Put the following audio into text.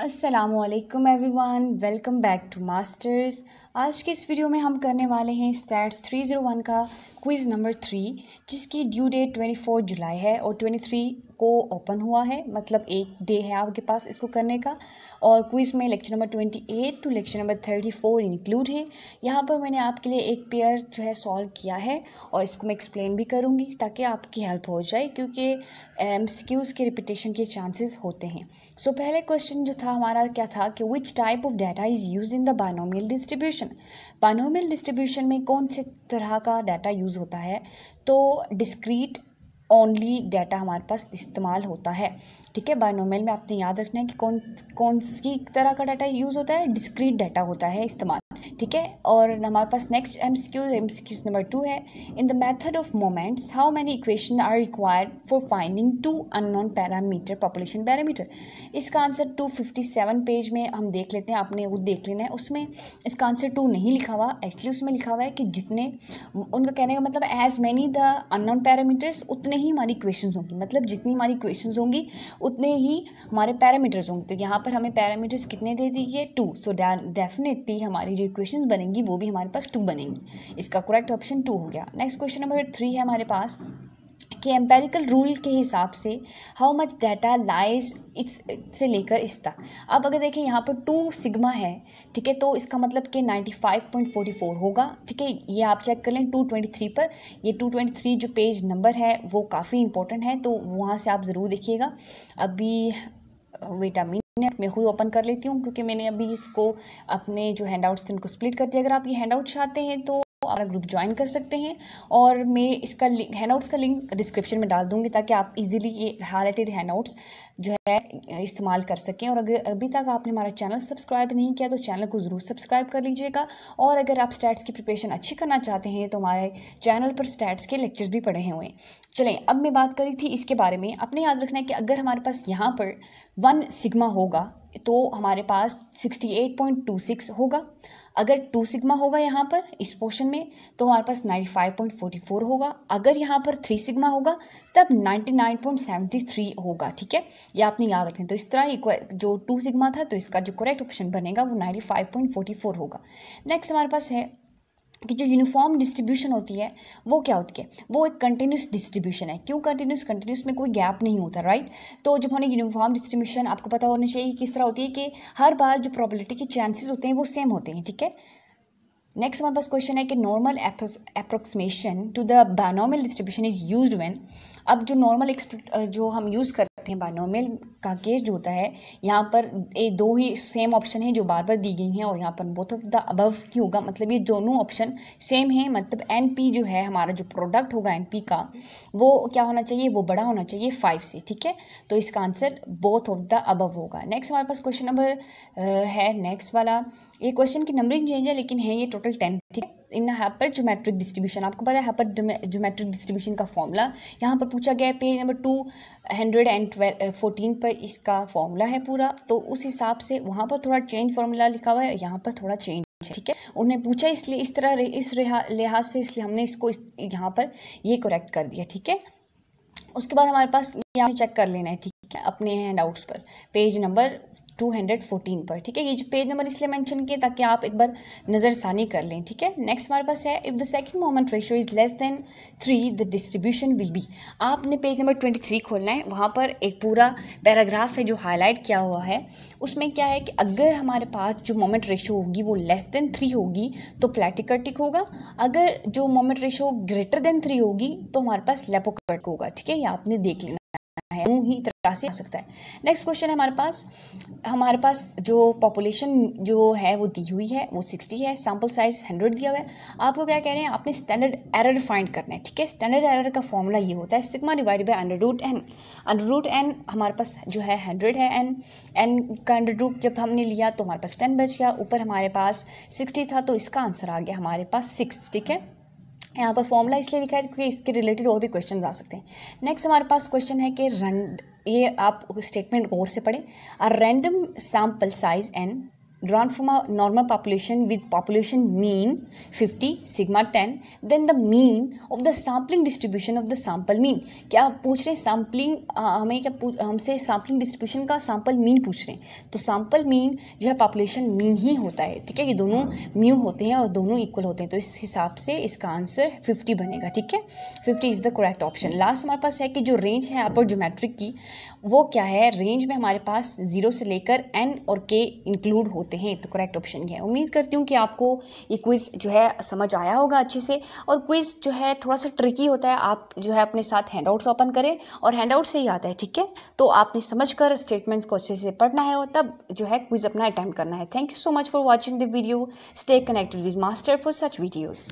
Aslam one welcome back to masters आज के इस वीडियो में हम करने वाले हैं स्टैट्स 301 का क्विज़ नंबर थ्री जिसकी ड्यू डेट ट्वेंटी फोर जुलाई है और ट्वेंटी थ्री को ओपन हुआ है मतलब एक डे है आपके पास इसको करने का और क्विज़ में lecture number twenty eight to lecture number thirty four include है यहाँ पर मैंने आपके लिए एक पेयर जो है सॉल्व किया है और इसको मैं एक्सप्लेन भी करूँगी ताकि आपकी हेल्प हो जाए क्योंकि एम के रिपीटेशन के चांसेस होते हैं सो so, पहले क्वेश्चन जो था हमारा क्या था कि which type of data is use in the binomial distribution binomial distribution में कौन से तरह का डाटा यूज यूज़ होता है तो डिस्क्रीट ओनली डाटा हमारे पास इस्तेमाल होता है ठीक है बायनोमेल में आपने याद रखना है कि कौन कौन सी तरह का डाटा यूज़ होता है डिस्क्रीट डाटा होता है इस्तेमाल ठीक है और हमारे पास next M C M C Qs number two है in the method of moments how many equation are required for finding two unknown parameter population parameter इसका answer two fifty seven page में हम देख लेते हैं आपने वो देख लेना है उसमें इसका आंसर टू नहीं लिखा हुआ एक्चुअली उसमें लिखा हुआ है कि जितने उनका कहने का मतलब as many the unknown parameters उतने ही हमारी इक्वेशन होंगी मतलब जितनी हमारी इक्वेशन होंगी उतने ही हमारे पैरामीटर्स होंगे तो यहाँ पर हमें पैरामीटर्स कितने दे दिए टू सो डेफिनेटली हमारी जो इक्वेशंस बनेंगी वो भी हमारे पास टू बनेंगी इसका करेक्ट ऑप्शन टू हो गया नेक्स्ट क्वेश्चन नंबर थ्री है हमारे पास कि एम्पेरिकल रूल के हिसाब से हाउ मच डाटा लाइज इस से लेकर इस तक अब अगर देखें यहाँ पर टू सिग्मा है ठीक है तो इसका मतलब कि ninety five point forty four होगा ठीक है ये आप चेक कर लें टू ट्वेंटी थ्री पर ये टू ट्वेंटी थ्री जो पेज नंबर है वो काफ़ी इंपॉर्टेंट है तो वहाँ से आप ज़रूर देखिएगा अभी विटामिन मैं में खुद ओपन कर लेती हूँ क्योंकि मैंने अभी इसको अपने जो हैंड आउट्स थे उनको स्प्लिट कर दिया अगर आप ये हैंड आउट चाहते हैं तो हमारा ग्रुप ज्वाइन कर सकते हैं और मैं इसका लिंक हैंडआउट्स का लिंक डिस्क्रिप्शन में डाल दूंगी ताकि आप इजीली ये हाईलाइटेड हैंडआउट्स जो है इस्तेमाल कर सकें और अगर अभी तक आपने हमारा चैनल सब्सक्राइब नहीं किया तो चैनल को ज़रूर सब्सक्राइब कर लीजिएगा और अगर आप स्टैट्स की प्रिपरेशन अच्छी करना चाहते हैं तो हमारे चैनल पर स्टैट्स के लेक्चर्स भी पढ़े हुए चलें अब मैं बात करी थी इसके बारे में अपने याद रखना है कि अगर हमारे पास यहाँ पर वन सिगमा होगा तो हमारे पास 68.26 होगा अगर टू सिग्मा होगा यहाँ पर इस पोर्शन में तो हमारे पास 95.44 होगा अगर यहाँ पर थ्री सिग्मा होगा तब 99.73 होगा ठीक है ये आपने याद रखें तो इस तरह जो टू सिग्मा था तो इसका जो करेक्ट ऑप्शन बनेगा वो 95.44 होगा नेक्स्ट हमारे पास है कि जो यूनिफॉर्म डिस्ट्रीब्यूशन होती है वो क्या होती है वो एक कंटिन्यूस डिस्ट्रीब्यूशन है क्यों कंटिन्यूस कंटिन्यूस में कोई गैप नहीं होता राइट तो जब हमने यूनिफॉर्म डिस्ट्रीब्यूशन आपको पता होना चाहिए किस तरह होती है कि हर बार जो प्रॉबिलिटी के चांसेस होते हैं वो सेम होते हैं ठीक है नेक्स्ट हमारे पास क्वेश्चन है कि normal approximation to the binomial distribution is use when अब जो नॉर्मल जो हम यूज़ कर सकते हैं का केस जो होता है यहाँ पर ए, दो ही सेम ऑप्शन है जो बार बार दी गई हैं और यहाँ पर बोथ ऑफ द अबव ही होगा मतलब ये दोनों ऑप्शन सेम है मतलब एन पी जो है हमारा जो प्रोडक्ट होगा एन पी का वो क्या होना चाहिए वो बड़ा होना चाहिए फाइव से ठीक है तो इसका answer both of the above होगा नेक्स्ट हमारे पास क्वेश्चन नंबर है नेक्स्ट वाला ये क्वेश्चन की नंबरिंग चेंज है लेकिन है ये total ten in hypergeometric distribution आपको पता है जोमेट्रिक डिस्ट्रीब्यूशन का फॉर्मूला यहाँ पर पूछा गया है page number two hundred and twelve fourteen पर इसका फॉर्मूला है पूरा तो उस हिसाब से वहाँ पर थोड़ा चेंज फॉर्मूला लिखा हुआ है यहाँ पर थोड़ा चेंज ठीक है उन्हें पूछा इसलिए इस तरह इस लिहाज से इसलिए हमने इसको इस यहाँ पर ये करेक्ट कर दिया ठीक है उसके बाद हमारे पास यहाँ चेक कर लेना है ठीक है अपने हैंड आउट्स पर page number two hundred fourteen पर ठीक है ये जो पेज नंबर इसलिए मेंशन किए ताकि आप एक बार नज़रसानी कर लें ठीक है नेक्स्ट हमारे पास है if the second moment ratio is less than three the distribution will be आपने पेज नंबर ट्वेंटी थ्री खोलना है वहाँ पर एक पूरा पैराग्राफ है जो हाईलाइट किया हुआ है उसमें क्या है कि अगर हमारे पास जो मोमेंट रेशो होगी वो लेस देन थ्री होगी तो प्लेटिकर्टिक होगा अगर जो moment ratio greater than three होगी तो हमारे पास लेपोकर्टिक होगा ठीक है ये आपने देख लेना ही तरह से आ सकता है नेक्स्ट क्वेश्चन है हमारे पास हमारे पास जो पॉपुलेशन जो है वो दी हुई है वो सिक्सटी है सैम्पल साइज हंड्रेड दिया हुआ है आपको क्या कह रहे हैं आपने स्टैंडर्ड एरर फाइंड करना है ठीक है स्टैंडर्ड एरर का फॉर्मूला ये होता है sigma divide by under root N under root N हमारे पास जो है हंड्रेड है एन एन का अंडर रूट जब हमने लिया तो हमारे पास टेन बच गया ऊपर हमारे पास सिक्सटी था तो इसका आंसर आ गया हमारे पास सिक्स ठीक है यहाँ पर फॉर्मूला इसलिए लिखा है क्योंकि इसके रिलेटेड और भी क्वेश्चन आ सकते हैं नेक्स्ट हमारे पास क्वेश्चन है कि रन ये आप स्टेटमेंट और से पढ़ें a random sample size and drawn from a normal population with population mean 50 sigma 10 then the mean of the sampling distribution of the sample mean kya पूछ rahe sampling hame kya humse sampling distribution ka sample mean पूछ rahe to sample mean jo hai population mean hi hota hai theek hai ye dono mu hote hain aur dono equal hote hain to is hisab se iska answer 50 banega theek hai 50 is the correct option last hamare paas hai ki jo range hai upper geometric ki wo kya hai range mein hamare paas 0 se lekar n aur k include होते होते हैं तो correct option ये है उम्मीद करती हूँ कि आपको ये क्विज़ जो है समझ आया होगा अच्छे से और क्विज़ जो है थोड़ा सा ट्रिकी होता है आप जो है अपने साथ हैंड आउट्स ओपन करें और हैंड आउट से ही आता है ठीक है तो आपने समझ कर स्टेटमेंट्स को अच्छे से पढ़ना है और तब जो है क्विज़ अपना अटैम्प्ट करना है thank you so much for watching the video stay connected with master for such videos